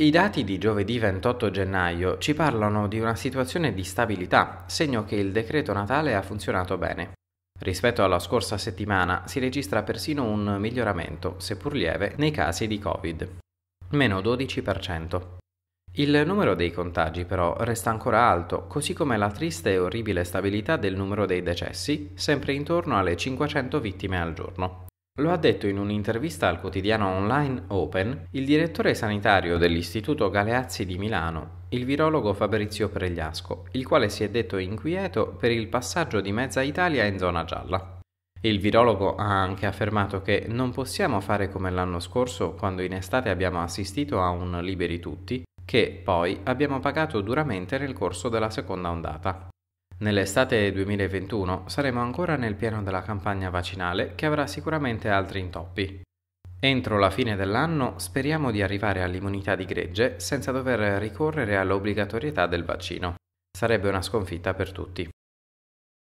I dati di giovedì 28 gennaio ci parlano di una situazione di stabilità, segno che il decreto natale ha funzionato bene. Rispetto alla scorsa settimana si registra persino un miglioramento, seppur lieve, nei casi di Covid. Meno 12%. Il numero dei contagi però resta ancora alto, così come la triste e orribile stabilità del numero dei decessi, sempre intorno alle 500 vittime al giorno. Lo ha detto in un'intervista al quotidiano online Open il direttore sanitario dell'Istituto Galeazzi di Milano, il virologo Fabrizio Pregliasco, il quale si è detto inquieto per il passaggio di mezza Italia in zona gialla. Il virologo ha anche affermato che non possiamo fare come l'anno scorso quando in estate abbiamo assistito a un liberi tutti, che poi abbiamo pagato duramente nel corso della seconda ondata. Nell'estate 2021 saremo ancora nel pieno della campagna vaccinale che avrà sicuramente altri intoppi. Entro la fine dell'anno speriamo di arrivare all'immunità di gregge senza dover ricorrere all'obbligatorietà del vaccino. Sarebbe una sconfitta per tutti.